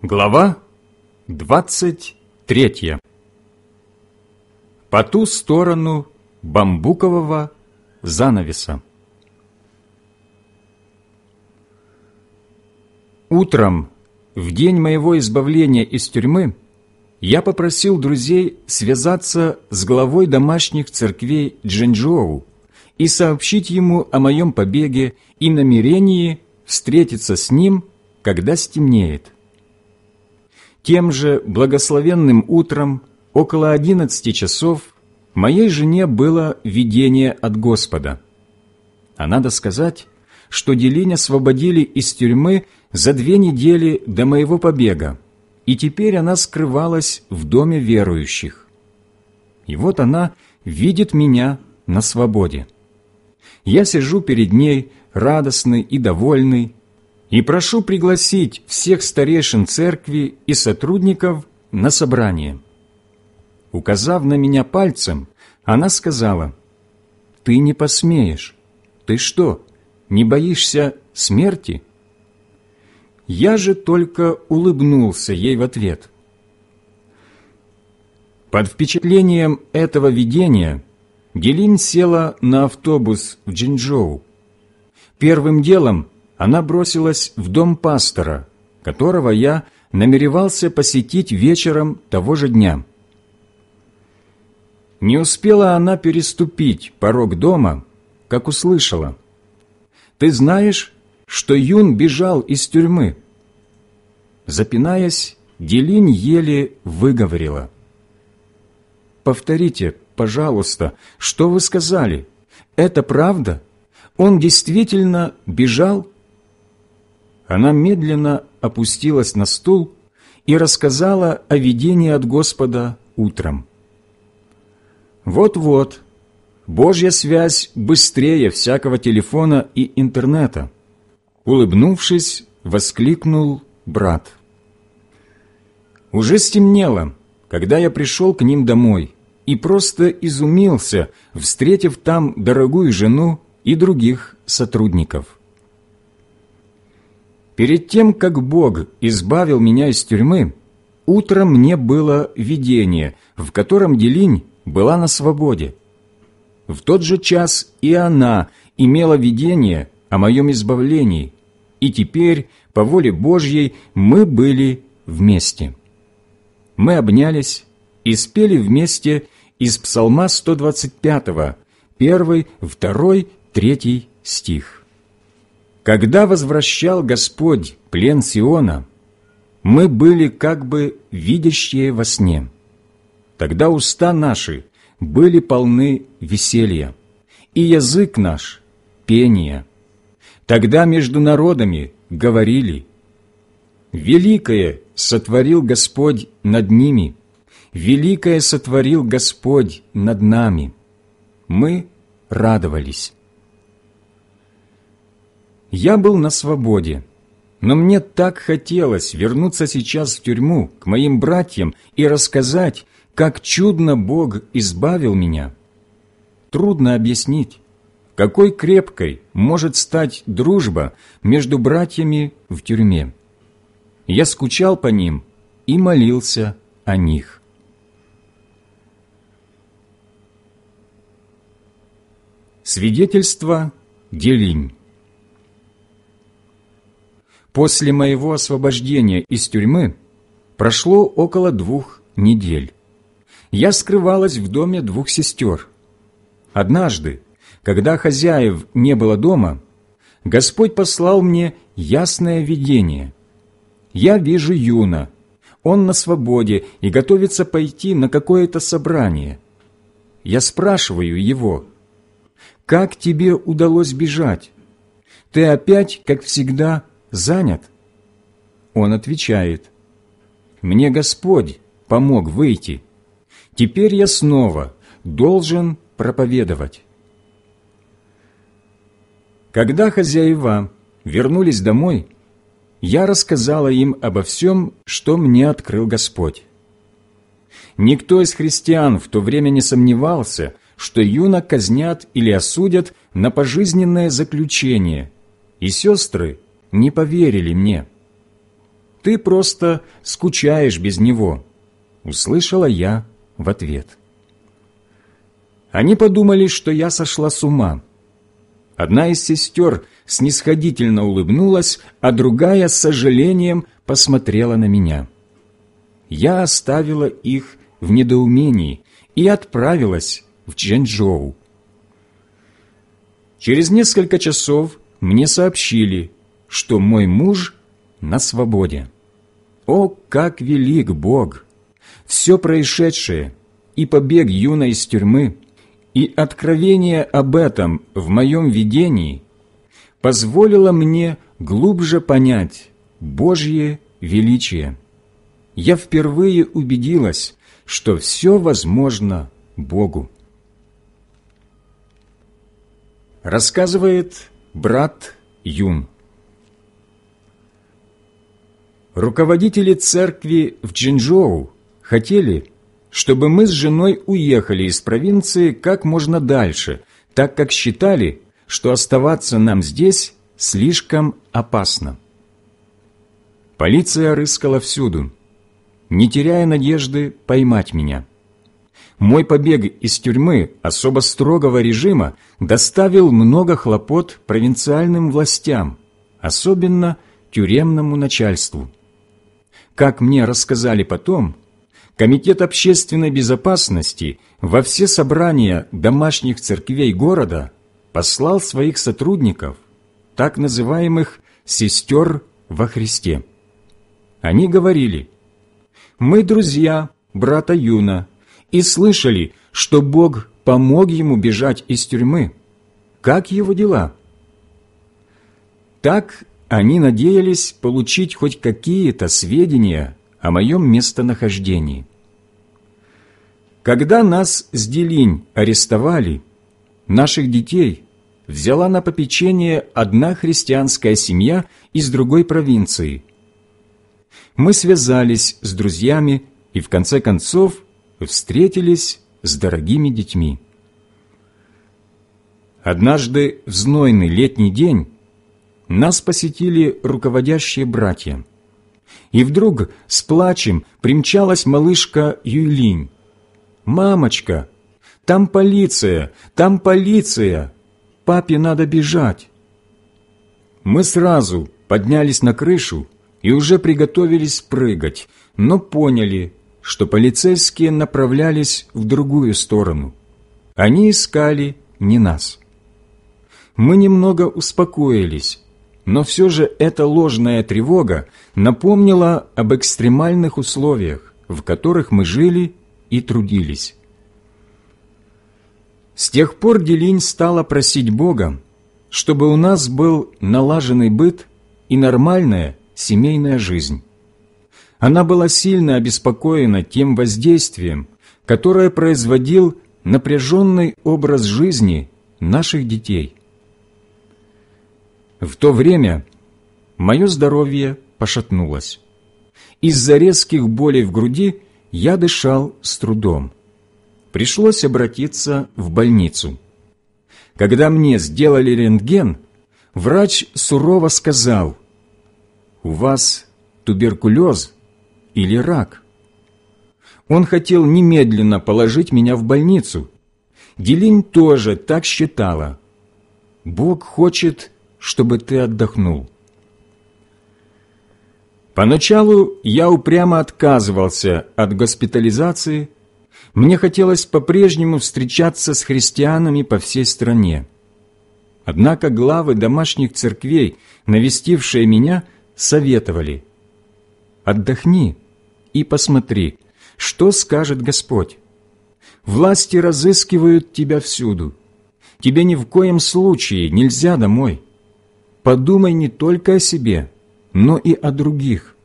Глава 23 По ту сторону бамбукового занавеса Утром, в день моего избавления из тюрьмы, я попросил друзей связаться с главой домашних церквей Джинджоу и сообщить ему о моем побеге и намерении встретиться с ним, когда стемнеет. Тем же благословенным утром, около одиннадцати часов, моей жене было видение от Господа. А надо сказать, что Делинь освободили из тюрьмы за две недели до моего побега, и теперь она скрывалась в доме верующих. И вот она видит меня на свободе. Я сижу перед ней, радостный и довольный, и прошу пригласить всех старейшин церкви и сотрудников на собрание». Указав на меня пальцем, она сказала, «Ты не посмеешь. Ты что, не боишься смерти?» Я же только улыбнулся ей в ответ. Под впечатлением этого видения Гелин села на автобус в Джинчжоу. Первым делом – она бросилась в дом пастора, которого я намеревался посетить вечером того же дня. Не успела она переступить порог дома, как услышала. «Ты знаешь, что Юн бежал из тюрьмы?» Запинаясь, Делин еле выговорила. «Повторите, пожалуйста, что вы сказали? Это правда? Он действительно бежал?» Она медленно опустилась на стул и рассказала о видении от Господа утром. Вот-вот, Божья связь быстрее всякого телефона и интернета. Улыбнувшись, воскликнул брат. Уже стемнело, когда я пришел к ним домой и просто изумился, встретив там дорогую жену и других сотрудников. Перед тем, как Бог избавил меня из тюрьмы, утром мне было видение, в котором Делинь была на свободе. В тот же час и она имела видение о моем избавлении, и теперь, по воле Божьей, мы были вместе. Мы обнялись и спели вместе из Псалма 125, 1, 2, 3 стих. Когда возвращал Господь плен Сиона, мы были как бы видящие во сне. Тогда уста наши были полны веселья, и язык наш — пения. Тогда между народами говорили, «Великое сотворил Господь над ними, великое сотворил Господь над нами». Мы радовались. Я был на свободе, но мне так хотелось вернуться сейчас в тюрьму к моим братьям и рассказать, как чудно Бог избавил меня. Трудно объяснить, какой крепкой может стать дружба между братьями в тюрьме. Я скучал по ним и молился о них. Свидетельство Делинь После моего освобождения из тюрьмы прошло около двух недель. Я скрывалась в доме двух сестер. Однажды, когда хозяев не было дома, Господь послал мне ясное видение. Я вижу Юна. Он на свободе и готовится пойти на какое-то собрание. Я спрашиваю его, «Как тебе удалось бежать? Ты опять, как всегда, занят?» Он отвечает, «Мне Господь помог выйти. Теперь я снова должен проповедовать». Когда хозяева вернулись домой, я рассказала им обо всем, что мне открыл Господь. Никто из христиан в то время не сомневался, что юна казнят или осудят на пожизненное заключение, и сестры не поверили мне. Ты просто скучаешь без него», — услышала я в ответ. Они подумали, что я сошла с ума. Одна из сестер снисходительно улыбнулась, а другая с сожалением посмотрела на меня. Я оставила их в недоумении и отправилась в Чжэньчжоу. Через несколько часов мне сообщили, что мой муж на свободе. О, как велик Бог! Все происшедшее и побег юной из тюрьмы, и откровение об этом в моем видении позволило мне глубже понять Божье величие. Я впервые убедилась, что все возможно Богу. Рассказывает брат Юн. Руководители церкви в Джинжоу хотели, чтобы мы с женой уехали из провинции как можно дальше, так как считали, что оставаться нам здесь слишком опасно. Полиция рыскала всюду, не теряя надежды поймать меня. Мой побег из тюрьмы особо строгого режима доставил много хлопот провинциальным властям, особенно тюремному начальству. Как мне рассказали потом, Комитет общественной безопасности во все собрания домашних церквей города послал своих сотрудников, так называемых «сестер во Христе». Они говорили, «Мы друзья брата Юна и слышали, что Бог помог ему бежать из тюрьмы. Как его дела?» Так они надеялись получить хоть какие-то сведения о моем местонахождении. Когда нас с Делинь арестовали, наших детей взяла на попечение одна христианская семья из другой провинции. Мы связались с друзьями и в конце концов встретились с дорогими детьми. Однажды в знойный летний день нас посетили руководящие братья. И вдруг с плачем примчалась малышка Юлинь. «Мамочка, там полиция! Там полиция! Папе надо бежать!» Мы сразу поднялись на крышу и уже приготовились прыгать, но поняли, что полицейские направлялись в другую сторону. Они искали не нас. Мы немного успокоились, но все же эта ложная тревога напомнила об экстремальных условиях, в которых мы жили и трудились. С тех пор Делинь стала просить Бога, чтобы у нас был налаженный быт и нормальная семейная жизнь. Она была сильно обеспокоена тем воздействием, которое производил напряженный образ жизни наших детей. В то время мое здоровье пошатнулось. Из-за резких болей в груди я дышал с трудом. Пришлось обратиться в больницу. Когда мне сделали рентген, врач сурово сказал, «У вас туберкулез или рак?» Он хотел немедленно положить меня в больницу. Делинь тоже так считала. Бог хочет чтобы ты отдохнул». Поначалу я упрямо отказывался от госпитализации. Мне хотелось по-прежнему встречаться с христианами по всей стране. Однако главы домашних церквей, навестившие меня, советовали. «Отдохни и посмотри, что скажет Господь. Власти разыскивают тебя всюду. Тебе ни в коем случае нельзя домой подумай не только о себе, но и о других.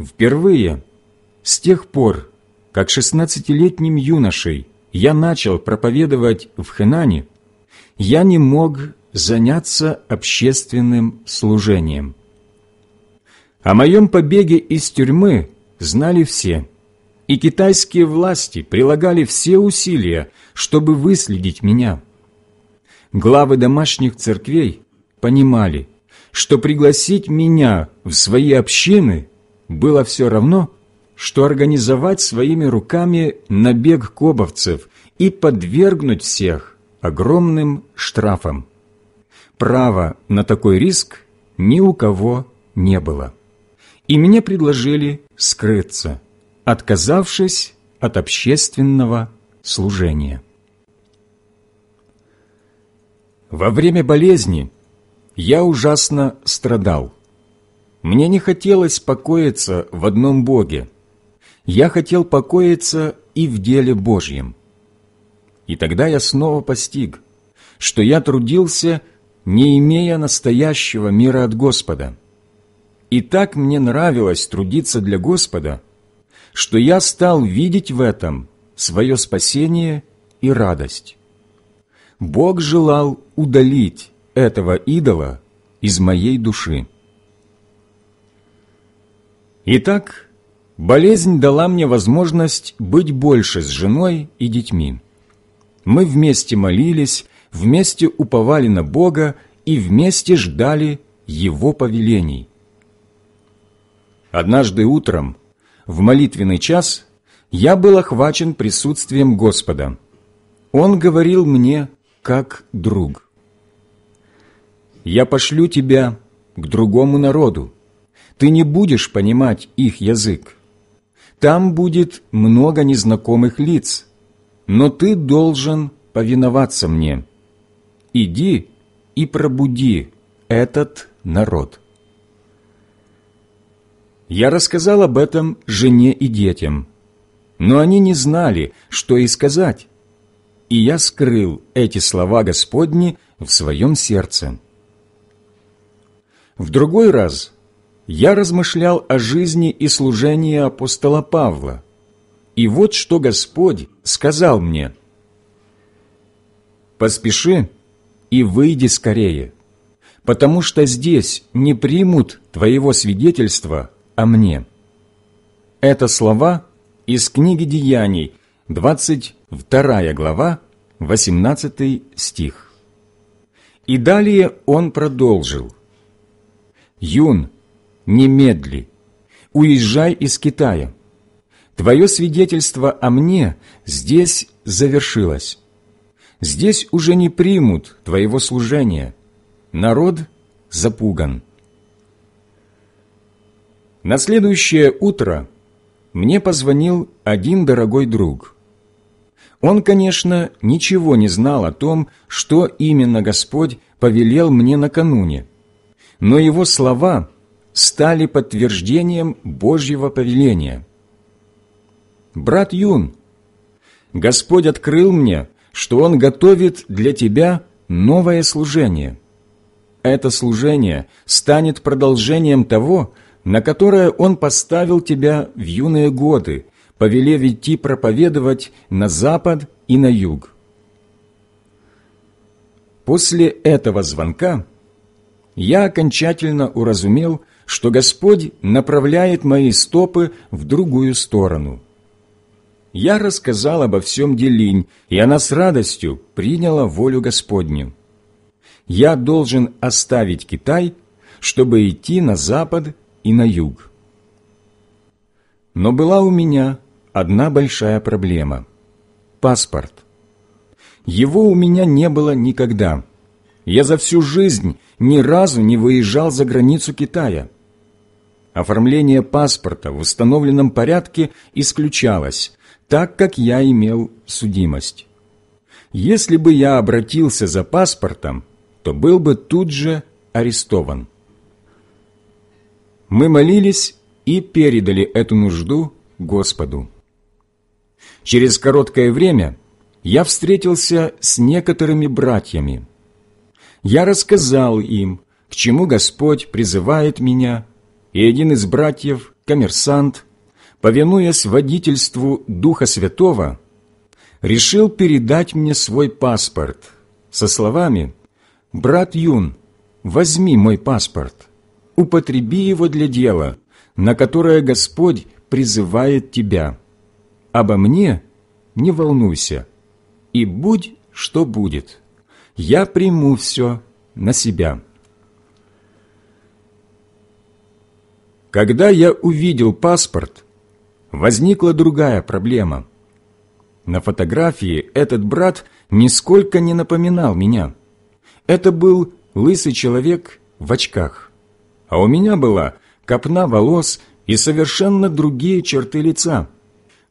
Впервые, с тех пор, как шестнадцатилетним юношей я начал проповедовать в Хенане, я не мог заняться общественным служением. О моем побеге из тюрьмы знали все, и китайские власти прилагали все усилия, чтобы выследить меня – главы домашних церквей понимали, что пригласить меня в свои общины было все равно, что организовать своими руками набег кобовцев и подвергнуть всех огромным штрафам. Права на такой риск ни у кого не было. И мне предложили скрыться, отказавшись от общественного служения. Во время болезни я ужасно страдал. Мне не хотелось покоиться в одном Боге. Я хотел покоиться и в деле Божьем. И тогда я снова постиг, что я трудился, не имея настоящего мира от Господа. И так мне нравилось трудиться для Господа, что я стал видеть в этом свое спасение и радость. Бог желал удалить этого идола из моей души. Итак, болезнь дала мне возможность быть больше с женой и детьми. Мы вместе молились, вместе уповали на Бога и вместе ждали Его повелений. Однажды утром, в молитвенный час, я был охвачен присутствием Господа. Он говорил мне как друг. Я пошлю тебя к другому народу. Ты не будешь понимать их язык. Там будет много незнакомых лиц, но ты должен повиноваться мне. Иди и пробуди этот народ. Я рассказал об этом жене и детям, но они не знали, что и сказать и я скрыл эти слова Господни в своем сердце. В другой раз я размышлял о жизни и служении апостола Павла, и вот что Господь сказал мне. «Поспеши и выйди скорее, потому что здесь не примут твоего свидетельства о мне». Это слова из книги Деяний – 22 глава, 18 стих. И далее он продолжил. «Юн, немедли, уезжай из Китая. Твое свидетельство о мне здесь завершилось. Здесь уже не примут твоего служения. Народ запуган». На следующее утро мне позвонил один дорогой друг – он, конечно, ничего не знал о том, что именно Господь повелел мне накануне, но его слова стали подтверждением Божьего повеления. «Брат Юн, Господь открыл мне, что Он готовит для тебя новое служение. Это служение станет продолжением того, на которое Он поставил тебя в юные годы, повелев идти проповедовать на запад и на юг. После этого звонка я окончательно уразумел, что Господь направляет мои стопы в другую сторону. Я рассказал обо всем Делинь, и она с радостью приняла волю Господню. Я должен оставить Китай, чтобы идти на запад и на юг. Но была у меня одна большая проблема – паспорт. Его у меня не было никогда. Я за всю жизнь ни разу не выезжал за границу Китая. Оформление паспорта в установленном порядке исключалось, так как я имел судимость. Если бы я обратился за паспортом, то был бы тут же арестован. Мы молились и передали эту нужду Господу. Через короткое время я встретился с некоторыми братьями. Я рассказал им, к чему Господь призывает меня, и один из братьев, коммерсант, повинуясь водительству Духа Святого, решил передать мне свой паспорт со словами «Брат Юн, возьми мой паспорт, употреби его для дела, на которое Господь призывает тебя». Обо мне не волнуйся, и будь, что будет. Я приму все на себя». Когда я увидел паспорт, возникла другая проблема. На фотографии этот брат нисколько не напоминал меня. Это был лысый человек в очках, а у меня была копна волос и совершенно другие черты лица –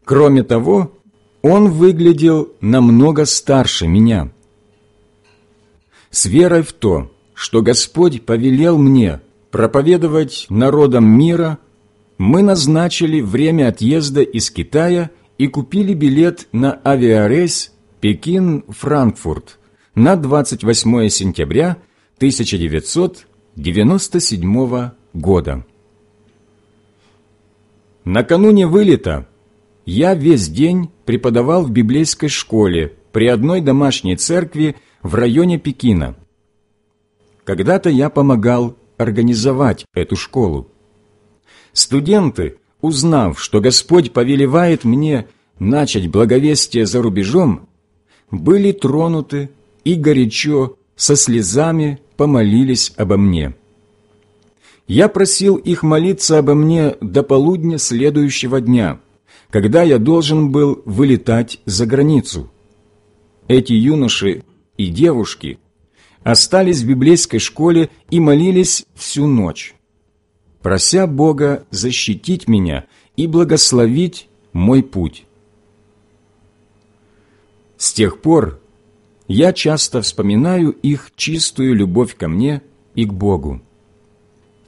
Кроме того, он выглядел намного старше меня. С верой в то, что Господь повелел мне проповедовать народам мира, мы назначили время отъезда из Китая и купили билет на авиарейс Пекин-Франкфурт на 28 сентября 1997 года. Накануне вылета – я весь день преподавал в библейской школе при одной домашней церкви в районе Пекина. Когда-то я помогал организовать эту школу. Студенты, узнав, что Господь повелевает мне начать благовестие за рубежом, были тронуты и горячо, со слезами помолились обо мне. Я просил их молиться обо мне до полудня следующего дня – когда я должен был вылетать за границу. Эти юноши и девушки остались в библейской школе и молились всю ночь, прося Бога защитить меня и благословить мой путь. С тех пор я часто вспоминаю их чистую любовь ко мне и к Богу.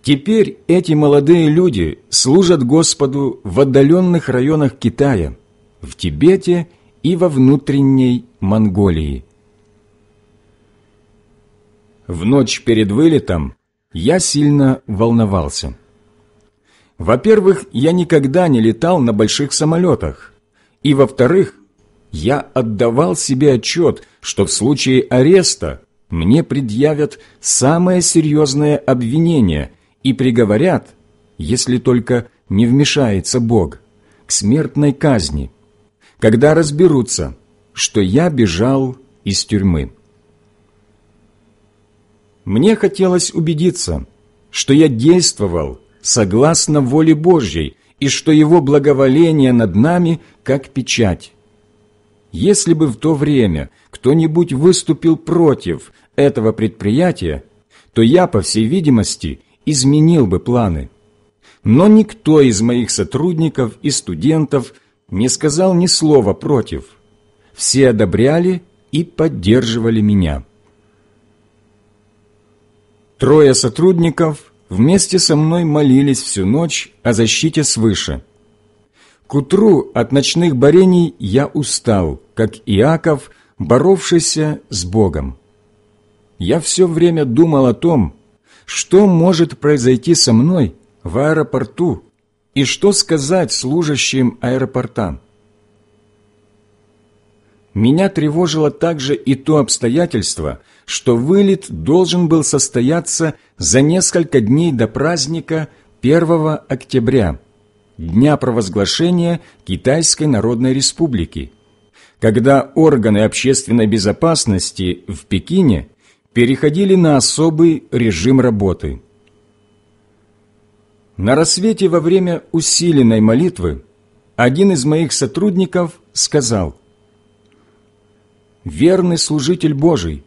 Теперь эти молодые люди служат Господу в отдаленных районах Китая, в Тибете и во внутренней Монголии. В ночь перед вылетом я сильно волновался. Во-первых, я никогда не летал на больших самолетах. И во-вторых, я отдавал себе отчет, что в случае ареста мне предъявят самое серьезное обвинение, и приговорят, если только не вмешается Бог, к смертной казни, когда разберутся, что я бежал из тюрьмы. Мне хотелось убедиться, что я действовал согласно воле Божьей и что Его благоволение над нами как печать. Если бы в то время кто-нибудь выступил против этого предприятия, то я, по всей видимости, изменил бы планы. Но никто из моих сотрудников и студентов не сказал ни слова против. Все одобряли и поддерживали меня. Трое сотрудников вместе со мной молились всю ночь о защите свыше. К утру от ночных борений я устал, как Иаков, боровшийся с Богом. Я все время думал о том, что может произойти со мной в аэропорту и что сказать служащим аэропорта. Меня тревожило также и то обстоятельство, что вылет должен был состояться за несколько дней до праздника 1 октября, дня провозглашения Китайской Народной Республики, когда органы общественной безопасности в Пекине – переходили на особый режим работы. На рассвете во время усиленной молитвы один из моих сотрудников сказал, «Верный служитель Божий,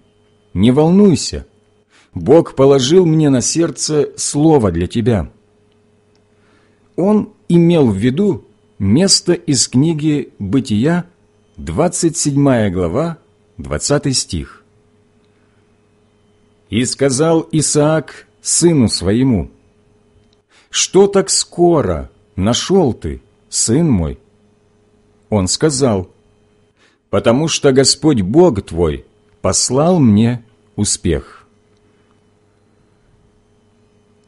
не волнуйся, Бог положил мне на сердце слово для тебя». Он имел в виду место из книги «Бытия», 27 глава, 20 стих. И сказал Исаак сыну своему, «Что так скоро нашел ты, сын мой?» Он сказал, «Потому что Господь Бог твой послал мне успех».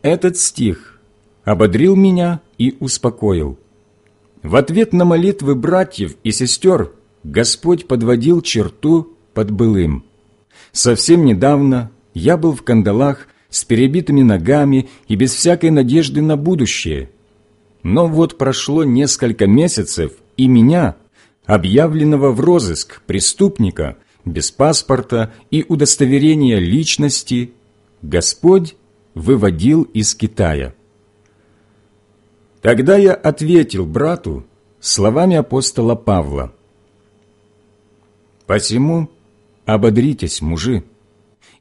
Этот стих ободрил меня и успокоил. В ответ на молитвы братьев и сестер Господь подводил черту под былым. Совсем недавно я был в кандалах, с перебитыми ногами и без всякой надежды на будущее. Но вот прошло несколько месяцев, и меня, объявленного в розыск преступника, без паспорта и удостоверения личности, Господь выводил из Китая. Тогда я ответил брату словами апостола Павла. «Посему ободритесь, мужи»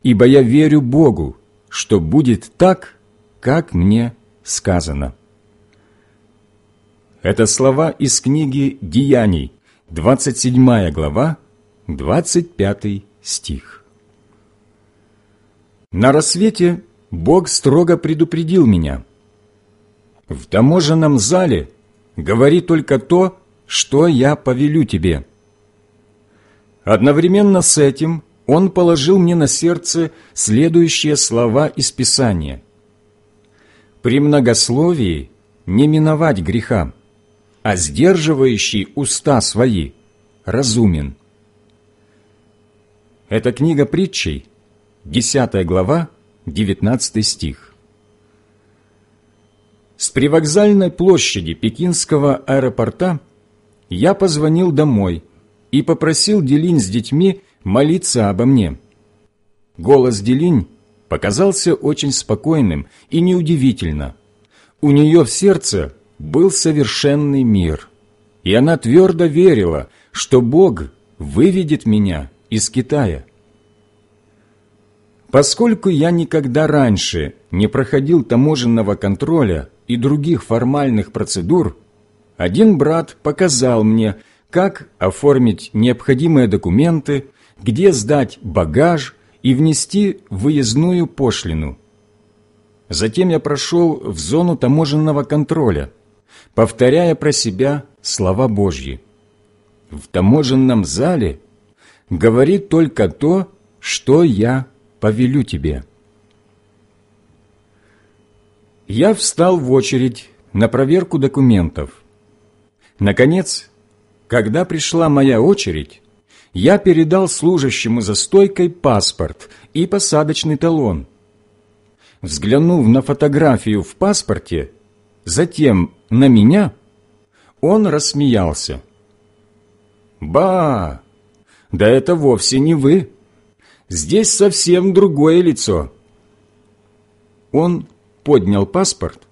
ибо я верю Богу, что будет так, как мне сказано». Это слова из книги «Деяний», 27 глава, 25 стих. На рассвете Бог строго предупредил меня. «В таможенном зале говори только то, что я повелю тебе». Одновременно с этим – он положил мне на сердце следующие слова из Писания. «При многословии не миновать греха, а сдерживающий уста свои разумен». Это книга притчей, 10 глава, 19 стих. С привокзальной площади пекинского аэропорта я позвонил домой и попросил Делин с детьми молиться обо мне». Голос Делинь показался очень спокойным и неудивительно. У нее в сердце был совершенный мир, и она твердо верила, что Бог выведет меня из Китая. Поскольку я никогда раньше не проходил таможенного контроля и других формальных процедур, один брат показал мне, как оформить необходимые документы, где сдать багаж и внести выездную пошлину. Затем я прошел в зону таможенного контроля, повторяя про себя слова Божьи. В таможенном зале говори только то, что я повелю тебе. Я встал в очередь на проверку документов. Наконец, когда пришла моя очередь, я передал служащему за стойкой паспорт и посадочный талон. Взглянув на фотографию в паспорте, затем на меня, он рассмеялся. «Ба! Да это вовсе не вы! Здесь совсем другое лицо!» Он поднял паспорт,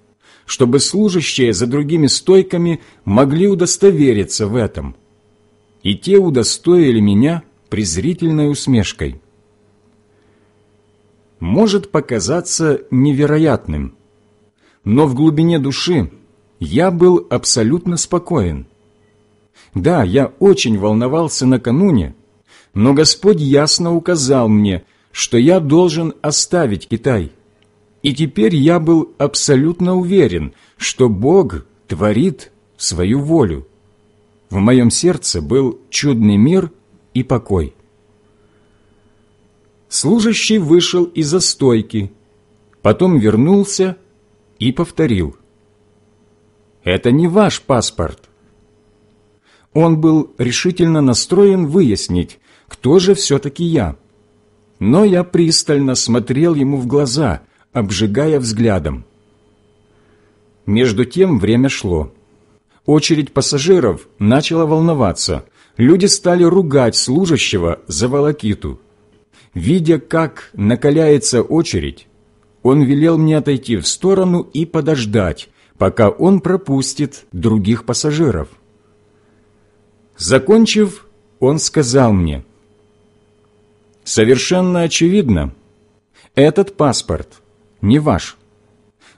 чтобы служащие за другими стойками могли удостовериться в этом – и те удостоили меня презрительной усмешкой. Может показаться невероятным, но в глубине души я был абсолютно спокоен. Да, я очень волновался накануне, но Господь ясно указал мне, что я должен оставить Китай. И теперь я был абсолютно уверен, что Бог творит свою волю. В моем сердце был чудный мир и покой. Служащий вышел из-за стойки, потом вернулся и повторил. «Это не ваш паспорт». Он был решительно настроен выяснить, кто же все-таки я. Но я пристально смотрел ему в глаза, обжигая взглядом. Между тем время шло. Очередь пассажиров начала волноваться. Люди стали ругать служащего за волокиту. Видя, как накаляется очередь, он велел мне отойти в сторону и подождать, пока он пропустит других пассажиров. Закончив, он сказал мне, «Совершенно очевидно, этот паспорт не ваш.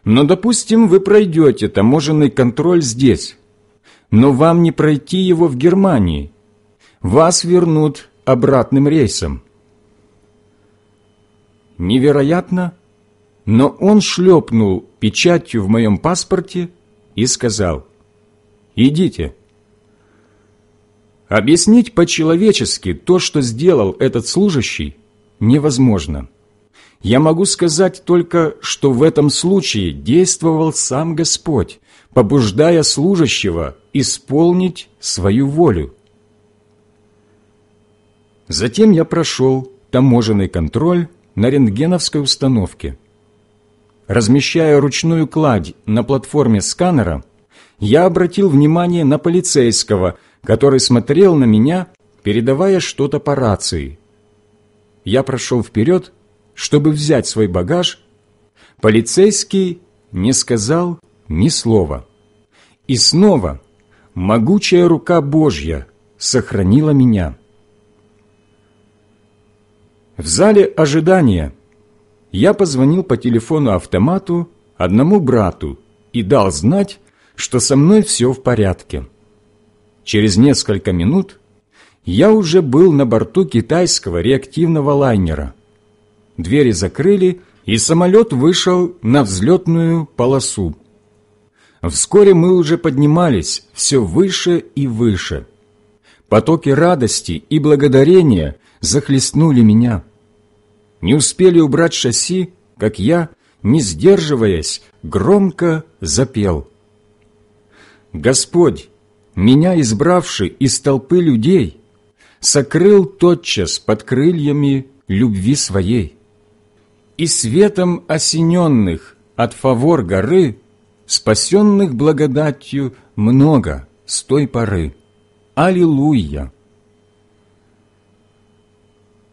Но, допустим, вы пройдете таможенный контроль здесь, но вам не пройти его в Германии. Вас вернут обратным рейсом». Невероятно, но он шлепнул печатью в моем паспорте и сказал «Идите». Объяснить по-человечески то, что сделал этот служащий, невозможно. Я могу сказать только, что в этом случае действовал сам Господь, побуждая служащего исполнить свою волю. Затем я прошел таможенный контроль на рентгеновской установке. Размещая ручную кладь на платформе сканера, я обратил внимание на полицейского, который смотрел на меня, передавая что-то по рации. Я прошел вперед, чтобы взять свой багаж. Полицейский не сказал ни слова. И снова могучая рука Божья сохранила меня. В зале ожидания я позвонил по телефону-автомату одному брату и дал знать, что со мной все в порядке. Через несколько минут я уже был на борту китайского реактивного лайнера. Двери закрыли, и самолет вышел на взлетную полосу. Вскоре мы уже поднимались все выше и выше. Потоки радости и благодарения захлестнули меня. Не успели убрать шасси, как я, не сдерживаясь, громко запел. «Господь, меня избравший из толпы людей, сокрыл тотчас под крыльями любви своей. И светом осененных от фавор горы – Спасенных благодатью много с той поры. Аллилуйя!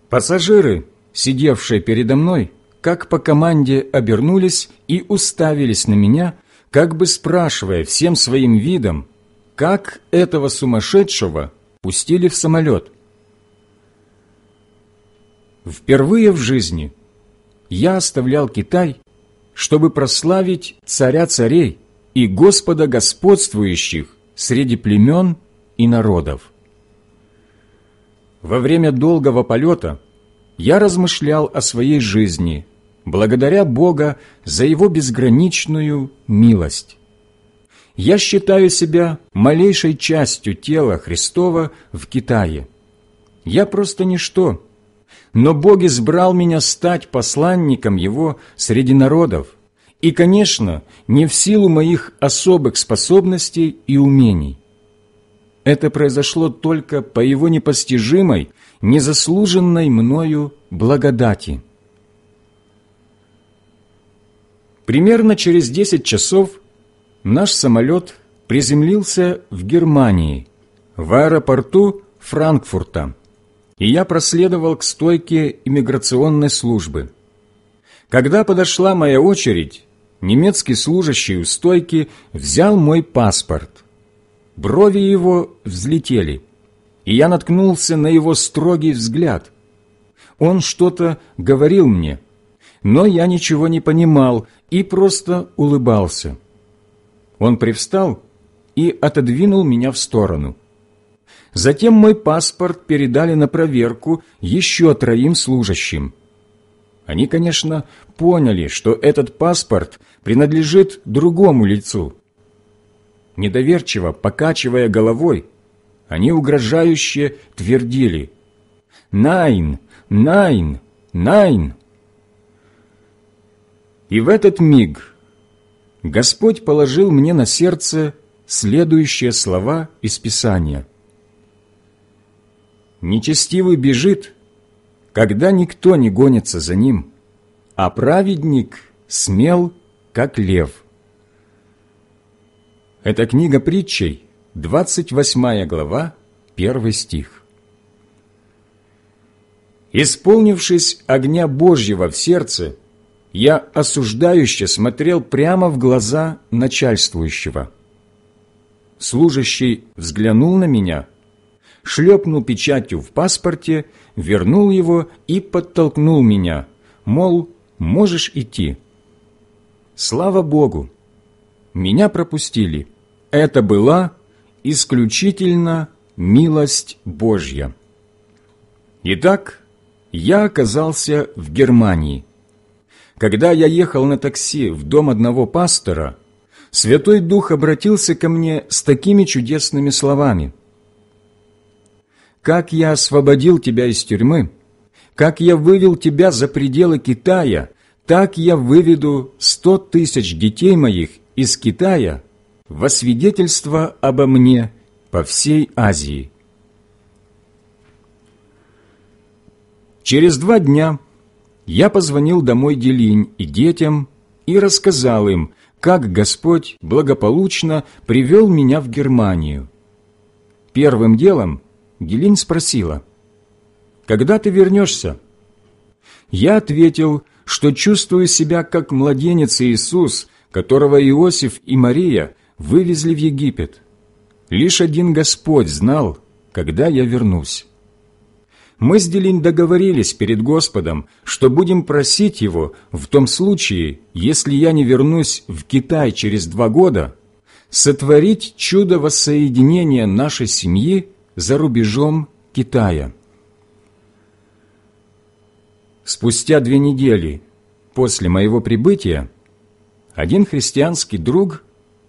Пассажиры, сидевшие передо мной, как по команде обернулись и уставились на меня, как бы спрашивая всем своим видом, как этого сумасшедшего пустили в самолет. Впервые в жизни я оставлял Китай чтобы прославить царя царей и Господа господствующих среди племен и народов. Во время долгого полета я размышлял о своей жизни, благодаря Бога за Его безграничную милость. Я считаю себя малейшей частью тела Христова в Китае. Я просто ничто – но Бог избрал меня стать посланником Его среди народов, и, конечно, не в силу моих особых способностей и умений. Это произошло только по Его непостижимой, незаслуженной мною благодати. Примерно через 10 часов наш самолет приземлился в Германии, в аэропорту Франкфурта – и я проследовал к стойке иммиграционной службы. Когда подошла моя очередь, немецкий служащий у стойки взял мой паспорт. Брови его взлетели, и я наткнулся на его строгий взгляд. Он что-то говорил мне, но я ничего не понимал и просто улыбался. Он привстал и отодвинул меня в сторону. Затем мой паспорт передали на проверку еще троим служащим. Они, конечно, поняли, что этот паспорт принадлежит другому лицу. Недоверчиво покачивая головой, они угрожающе твердили «Найн! Найн! Найн!» И в этот миг Господь положил мне на сердце следующие слова из Писания – Нечестивый бежит, когда никто не гонится за ним, а праведник смел, как лев. Это книга притчей, 28 глава, 1 стих. Исполнившись огня Божьего в сердце, я осуждающе смотрел прямо в глаза начальствующего. Служащий взглянул на меня – шлепнул печатью в паспорте, вернул его и подтолкнул меня, мол, можешь идти. Слава Богу! Меня пропустили. Это была исключительно милость Божья. Итак, я оказался в Германии. Когда я ехал на такси в дом одного пастора, Святой Дух обратился ко мне с такими чудесными словами – как я освободил тебя из тюрьмы, как я вывел тебя за пределы Китая, так я выведу сто тысяч детей моих из Китая во свидетельство обо мне по всей Азии». Через два дня я позвонил домой Делинь и детям и рассказал им, как Господь благополучно привел меня в Германию. Первым делом – Гелин спросила, «Когда ты вернешься?» Я ответил, что чувствую себя как младенец Иисус, которого Иосиф и Мария вывезли в Египет. Лишь один Господь знал, когда я вернусь. Мы с Делин договорились перед Господом, что будем просить Его в том случае, если я не вернусь в Китай через два года, сотворить чудо воссоединения нашей семьи за рубежом Китая. Спустя две недели после моего прибытия один христианский друг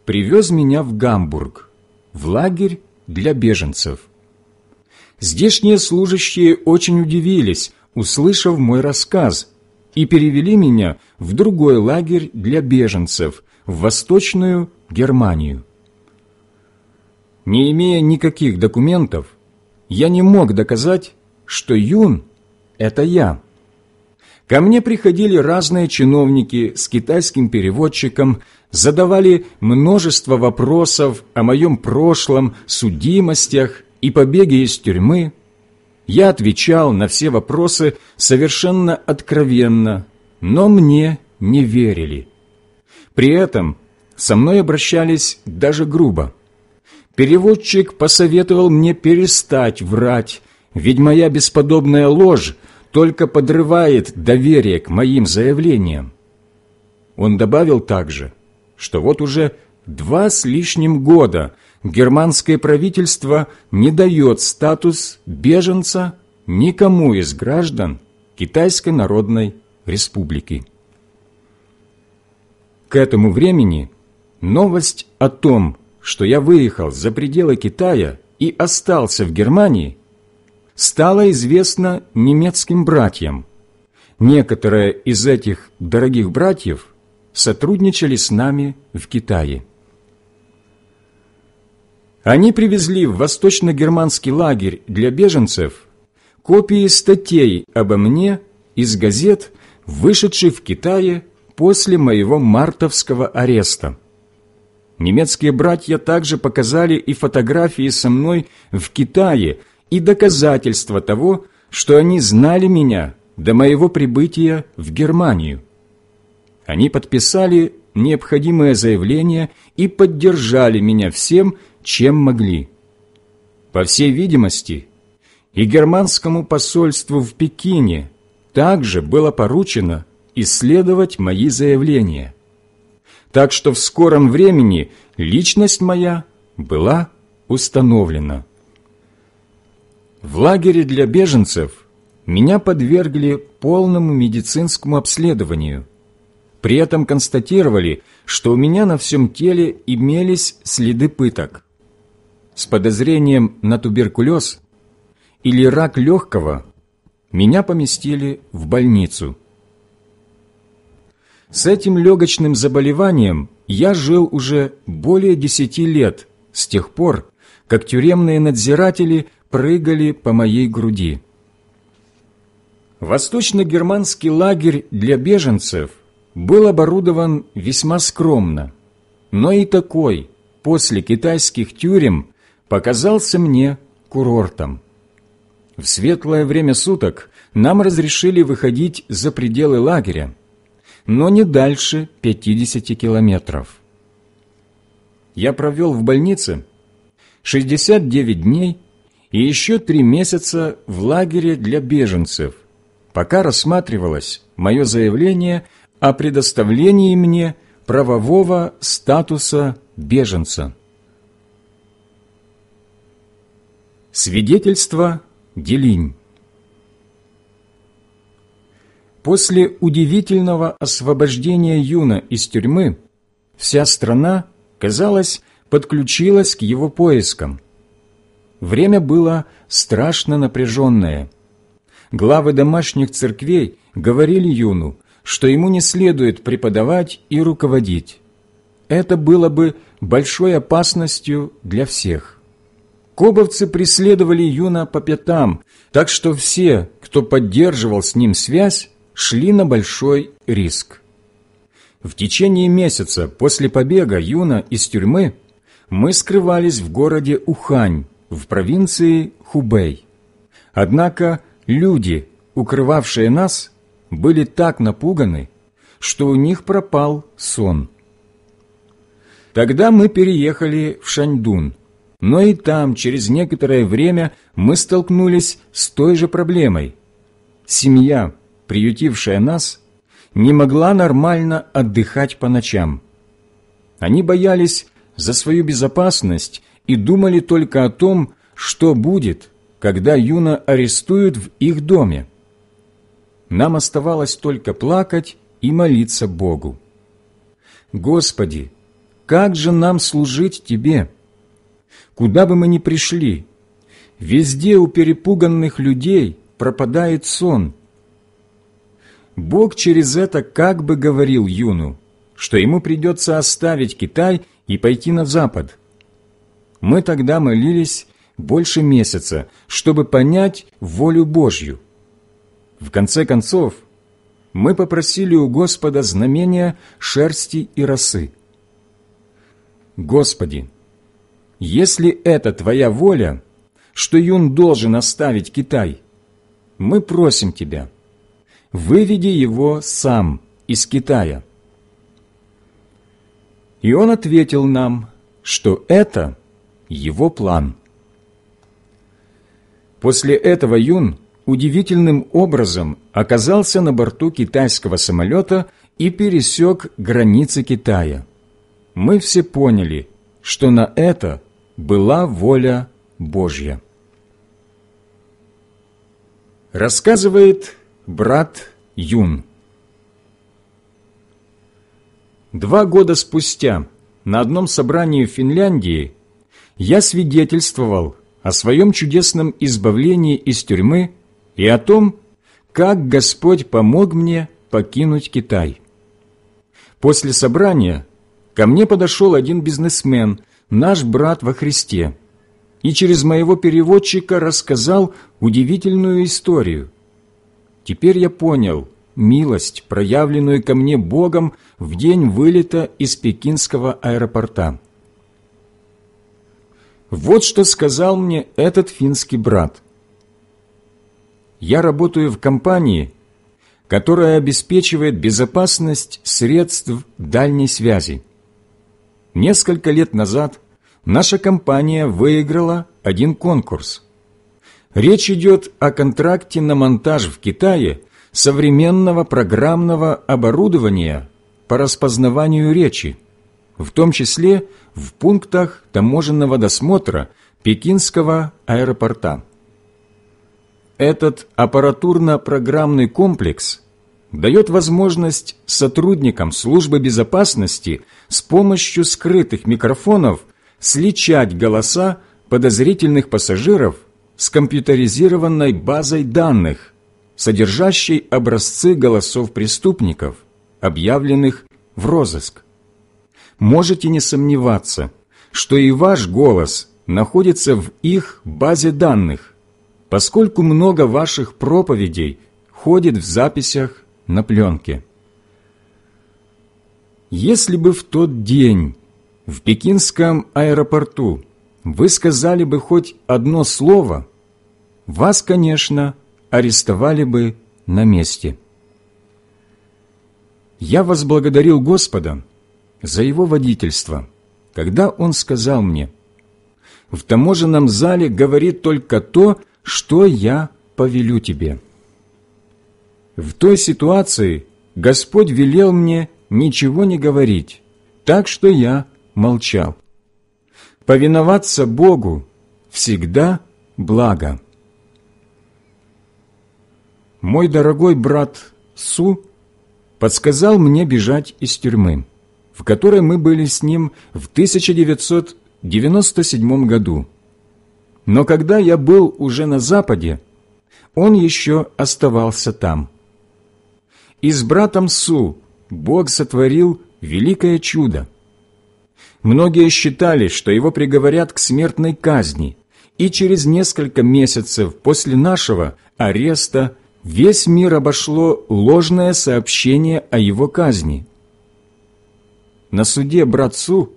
привез меня в Гамбург, в лагерь для беженцев. Здешние служащие очень удивились, услышав мой рассказ, и перевели меня в другой лагерь для беженцев, в Восточную Германию. Не имея никаких документов, я не мог доказать, что Юн – это я. Ко мне приходили разные чиновники с китайским переводчиком, задавали множество вопросов о моем прошлом, судимостях и побеге из тюрьмы. Я отвечал на все вопросы совершенно откровенно, но мне не верили. При этом со мной обращались даже грубо – Переводчик посоветовал мне перестать врать, ведь моя бесподобная ложь только подрывает доверие к моим заявлениям. Он добавил также, что вот уже два с лишним года германское правительство не дает статус беженца никому из граждан Китайской Народной Республики. К этому времени новость о том, что я выехал за пределы Китая и остался в Германии, стало известно немецким братьям. Некоторые из этих дорогих братьев сотрудничали с нами в Китае. Они привезли в восточно-германский лагерь для беженцев копии статей обо мне из газет, вышедших в Китае после моего мартовского ареста. Немецкие братья также показали и фотографии со мной в Китае, и доказательства того, что они знали меня до моего прибытия в Германию. Они подписали необходимое заявление и поддержали меня всем, чем могли. По всей видимости, и германскому посольству в Пекине также было поручено исследовать мои заявления так что в скором времени личность моя была установлена. В лагере для беженцев меня подвергли полному медицинскому обследованию. При этом констатировали, что у меня на всем теле имелись следы пыток. С подозрением на туберкулез или рак легкого меня поместили в больницу – с этим легочным заболеванием я жил уже более десяти лет, с тех пор, как тюремные надзиратели прыгали по моей груди. Восточно-германский лагерь для беженцев был оборудован весьма скромно, но и такой, после китайских тюрем, показался мне курортом. В светлое время суток нам разрешили выходить за пределы лагеря, но не дальше 50 километров. Я провел в больнице 69 дней и еще три месяца в лагере для беженцев, пока рассматривалось мое заявление о предоставлении мне правового статуса беженца. Свидетельство Делинь После удивительного освобождения Юна из тюрьмы вся страна, казалось, подключилась к его поискам. Время было страшно напряженное. Главы домашних церквей говорили Юну, что ему не следует преподавать и руководить. Это было бы большой опасностью для всех. Кобовцы преследовали Юна по пятам, так что все, кто поддерживал с ним связь, шли на большой риск. В течение месяца после побега Юна из тюрьмы мы скрывались в городе Ухань, в провинции Хубей. Однако люди, укрывавшие нас, были так напуганы, что у них пропал сон. Тогда мы переехали в Шаньдун, но и там через некоторое время мы столкнулись с той же проблемой. Семья – приютившая нас, не могла нормально отдыхать по ночам. Они боялись за свою безопасность и думали только о том, что будет, когда Юна арестуют в их доме. Нам оставалось только плакать и молиться Богу. «Господи, как же нам служить Тебе? Куда бы мы ни пришли, везде у перепуганных людей пропадает сон – Бог через это как бы говорил Юну, что ему придется оставить Китай и пойти на Запад. Мы тогда молились больше месяца, чтобы понять волю Божью. В конце концов, мы попросили у Господа знамения шерсти и росы. «Господи, если это Твоя воля, что Юн должен оставить Китай, мы просим Тебя» выведи его сам из Китая». И он ответил нам, что это его план. После этого Юн удивительным образом оказался на борту китайского самолета и пересек границы Китая. Мы все поняли, что на это была воля Божья. Рассказывает Брат Юн Два года спустя на одном собрании в Финляндии я свидетельствовал о своем чудесном избавлении из тюрьмы и о том, как Господь помог мне покинуть Китай. После собрания ко мне подошел один бизнесмен, наш брат во Христе, и через моего переводчика рассказал удивительную историю – Теперь я понял милость, проявленную ко мне Богом в день вылета из пекинского аэропорта. Вот что сказал мне этот финский брат. Я работаю в компании, которая обеспечивает безопасность средств дальней связи. Несколько лет назад наша компания выиграла один конкурс – Речь идет о контракте на монтаж в Китае современного программного оборудования по распознаванию речи, в том числе в пунктах таможенного досмотра Пекинского аэропорта. Этот аппаратурно-программный комплекс дает возможность сотрудникам службы безопасности с помощью скрытых микрофонов сличать голоса подозрительных пассажиров с компьютеризированной базой данных, содержащей образцы голосов преступников, объявленных в розыск. Можете не сомневаться, что и ваш голос находится в их базе данных, поскольку много ваших проповедей ходит в записях на пленке. Если бы в тот день в пекинском аэропорту вы сказали бы хоть одно слово, вас, конечно, арестовали бы на месте. Я возблагодарил Господа за его водительство, когда он сказал мне, «В таможенном зале говорит только то, что я повелю тебе». В той ситуации Господь велел мне ничего не говорить, так что я молчал. Повиноваться Богу всегда благо. Мой дорогой брат Су подсказал мне бежать из тюрьмы, в которой мы были с ним в 1997 году. Но когда я был уже на Западе, он еще оставался там. И с братом Су Бог сотворил великое чудо – Многие считали, что его приговорят к смертной казни, и через несколько месяцев после нашего ареста весь мир обошло ложное сообщение о его казни. На суде брат Су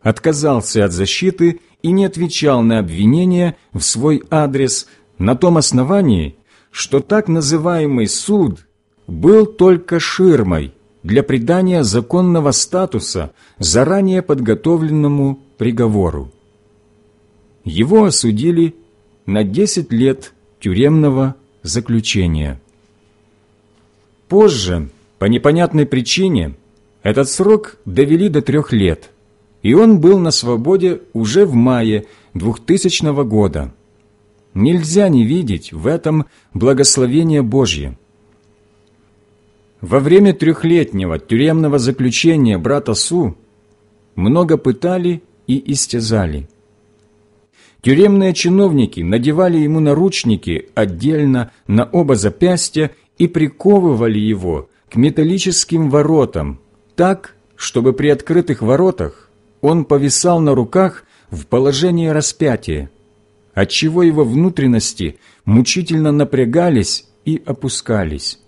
отказался от защиты и не отвечал на обвинения в свой адрес на том основании, что так называемый суд был только ширмой – для придания законного статуса заранее подготовленному приговору. Его осудили на 10 лет тюремного заключения. Позже, по непонятной причине, этот срок довели до трех лет, и он был на свободе уже в мае 2000 года. Нельзя не видеть в этом благословение Божье – во время трехлетнего тюремного заключения брата Су много пытали и истязали. Тюремные чиновники надевали ему наручники отдельно на оба запястья и приковывали его к металлическим воротам так, чтобы при открытых воротах он повисал на руках в положении распятия, отчего его внутренности мучительно напрягались и опускались.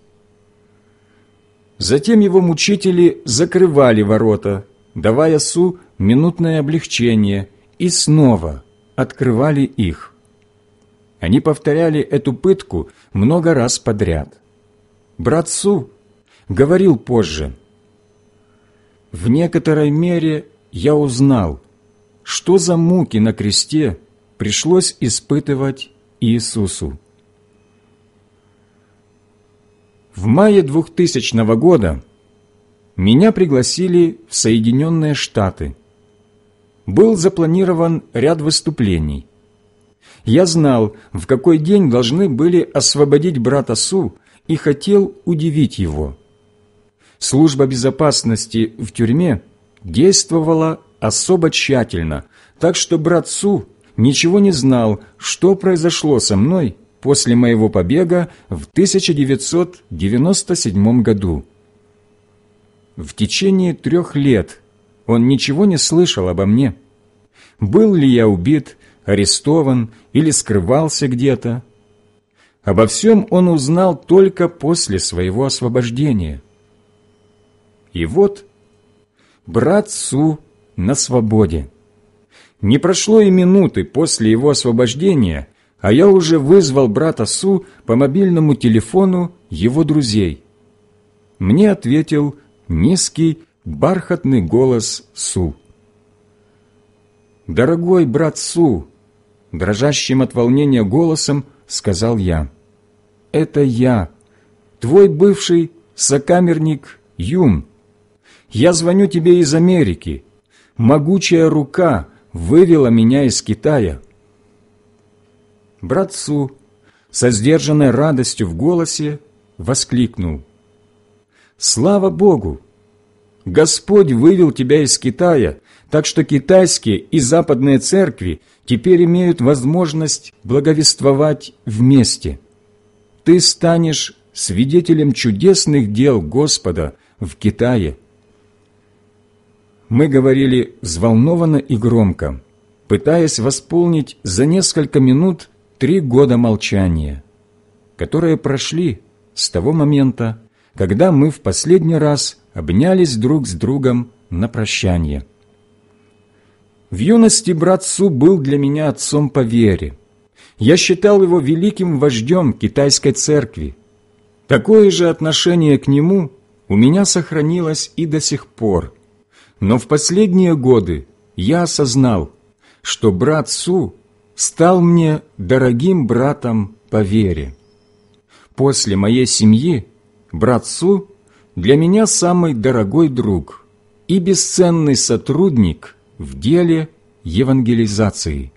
Затем его мучители закрывали ворота, давая Су минутное облегчение, и снова открывали их. Они повторяли эту пытку много раз подряд. Брат Су говорил позже, «В некоторой мере я узнал, что за муки на кресте пришлось испытывать Иисусу. В мае 2000 года меня пригласили в Соединенные Штаты. Был запланирован ряд выступлений. Я знал, в какой день должны были освободить брата Су и хотел удивить его. Служба безопасности в тюрьме действовала особо тщательно, так что брат Су ничего не знал, что произошло со мной после моего побега в 1997 году. В течение трех лет он ничего не слышал обо мне. Был ли я убит, арестован или скрывался где-то? Обо всем он узнал только после своего освобождения. И вот брат Су на свободе. Не прошло и минуты после его освобождения, а я уже вызвал брата Су по мобильному телефону его друзей. Мне ответил низкий, бархатный голос Су. «Дорогой брат Су!» – дрожащим от волнения голосом сказал я. «Это я, твой бывший сокамерник Юн. Я звоню тебе из Америки. Могучая рука вывела меня из Китая братцу, со сдержанной радостью в голосе воскликнул. «Слава Богу! Господь вывел тебя из Китая, так что китайские и западные церкви теперь имеют возможность благовествовать вместе. Ты станешь свидетелем чудесных дел Господа в Китае». Мы говорили взволнованно и громко, пытаясь восполнить за несколько минут Три года молчания, которые прошли с того момента, когда мы в последний раз обнялись друг с другом на прощание. В юности брат Су был для меня отцом по вере. Я считал его великим вождем китайской церкви. Такое же отношение к нему у меня сохранилось и до сих пор. Но в последние годы я осознал, что брат Су стал мне дорогим братом по вере. После моей семьи, братцу, для меня самый дорогой друг и бесценный сотрудник в деле евангелизации –